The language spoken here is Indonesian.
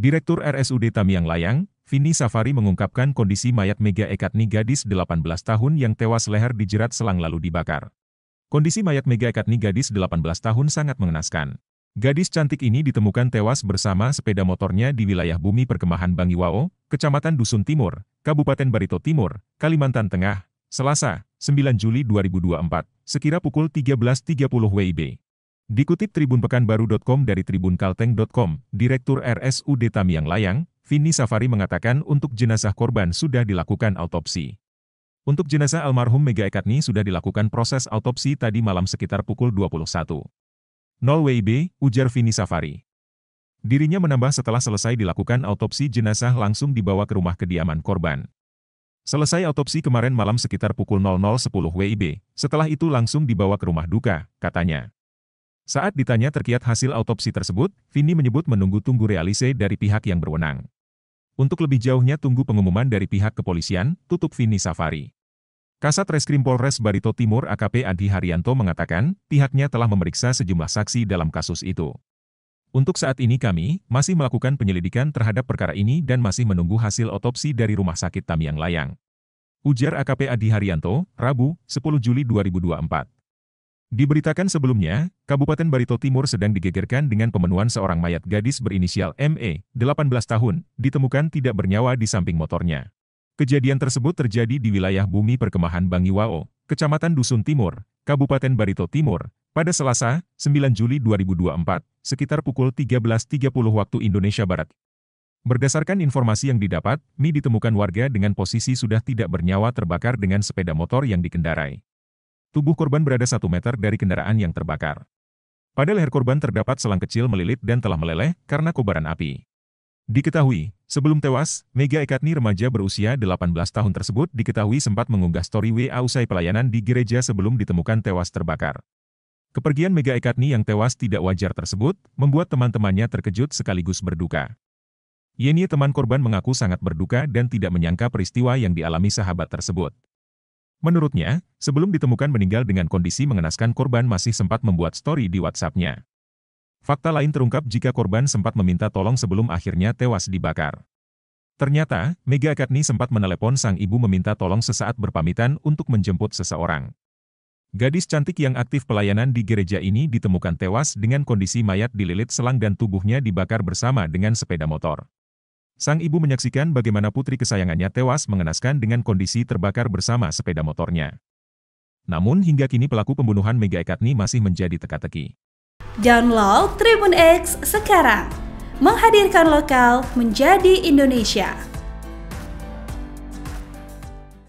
Direktur RSUD Tamiang Layang, Vini Safari mengungkapkan kondisi mayat Mega Ekatni gadis 18 tahun yang tewas leher dijerat selang lalu dibakar. Kondisi mayat Mega Ekatni gadis 18 tahun sangat mengenaskan. Gadis cantik ini ditemukan tewas bersama sepeda motornya di wilayah bumi perkemahan Bangiwao, Kecamatan Dusun Timur, Kabupaten Barito Timur, Kalimantan Tengah, Selasa, 9 Juli 2024, sekira pukul 13.30 WIB. Dikutip tribunpekanbaru.com dari Kalteng.com, Direktur RSUD Tamiang Layang, Vini Safari mengatakan untuk jenazah korban sudah dilakukan autopsi. Untuk jenazah almarhum Mega Ekatni sudah dilakukan proses autopsi tadi malam sekitar pukul 21. 0 WIB, ujar Vini Safari. Dirinya menambah setelah selesai dilakukan autopsi jenazah langsung dibawa ke rumah kediaman korban. Selesai autopsi kemarin malam sekitar pukul 00.10 WIB, setelah itu langsung dibawa ke rumah duka, katanya. Saat ditanya terkait hasil autopsi tersebut, Vini menyebut menunggu tunggu realise dari pihak yang berwenang. Untuk lebih jauhnya tunggu pengumuman dari pihak kepolisian, tutup Vini Safari. Kasat Reskrim Polres Barito Timur AKP Adi Haryanto mengatakan, pihaknya telah memeriksa sejumlah saksi dalam kasus itu. Untuk saat ini kami masih melakukan penyelidikan terhadap perkara ini dan masih menunggu hasil otopsi dari Rumah Sakit Tamiang Layang. Ujar AKP Adi Haryanto, Rabu, 10 Juli 2024. Diberitakan sebelumnya, Kabupaten Barito Timur sedang digegerkan dengan pemenuhan seorang mayat gadis berinisial ME, 18 tahun, ditemukan tidak bernyawa di samping motornya. Kejadian tersebut terjadi di wilayah bumi perkemahan Bangiwao, Kecamatan Dusun Timur, Kabupaten Barito Timur, pada Selasa, 9 Juli 2024, sekitar pukul 13.30 waktu Indonesia Barat. Berdasarkan informasi yang didapat, Mi ditemukan warga dengan posisi sudah tidak bernyawa terbakar dengan sepeda motor yang dikendarai. Tubuh korban berada satu meter dari kendaraan yang terbakar. Pada leher korban terdapat selang kecil melilit dan telah meleleh karena kobaran api. Diketahui, sebelum tewas, Mega Ekatni remaja berusia 18 tahun tersebut diketahui sempat mengunggah story WA usai pelayanan di gereja sebelum ditemukan tewas terbakar. Kepergian Mega Ekatni yang tewas tidak wajar tersebut membuat teman-temannya terkejut sekaligus berduka. Yenie teman korban mengaku sangat berduka dan tidak menyangka peristiwa yang dialami sahabat tersebut. Menurutnya, sebelum ditemukan meninggal dengan kondisi mengenaskan korban masih sempat membuat story di WhatsApp-nya. Fakta lain terungkap jika korban sempat meminta tolong sebelum akhirnya tewas dibakar. Ternyata, Mega Katni sempat menelepon sang ibu meminta tolong sesaat berpamitan untuk menjemput seseorang. Gadis cantik yang aktif pelayanan di gereja ini ditemukan tewas dengan kondisi mayat dililit selang dan tubuhnya dibakar bersama dengan sepeda motor. Sang ibu menyaksikan bagaimana putri kesayangannya tewas mengenaskan dengan kondisi terbakar bersama sepeda motornya. Namun hingga kini pelaku pembunuhan Mega Ekatni masih menjadi teka-teki. Download Tribun X sekarang, menghadirkan lokal menjadi Indonesia.